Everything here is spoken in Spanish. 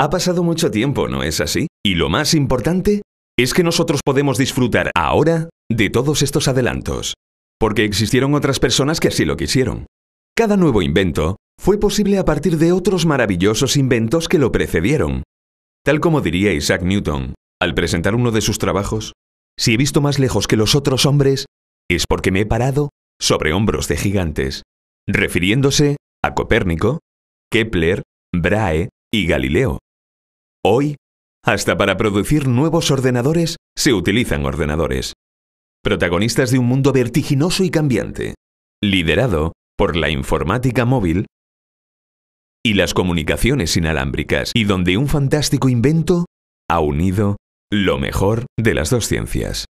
Ha pasado mucho tiempo, ¿no es así? Y lo más importante es que nosotros podemos disfrutar ahora de todos estos adelantos, porque existieron otras personas que así lo quisieron. Cada nuevo invento fue posible a partir de otros maravillosos inventos que lo precedieron. Tal como diría Isaac Newton, al presentar uno de sus trabajos, si he visto más lejos que los otros hombres, es porque me he parado sobre hombros de gigantes, refiriéndose a Copérnico, Kepler, Brahe y Galileo. Hoy, hasta para producir nuevos ordenadores, se utilizan ordenadores. Protagonistas de un mundo vertiginoso y cambiante, liderado por la informática móvil y las comunicaciones inalámbricas, y donde un fantástico invento ha unido lo mejor de las dos ciencias.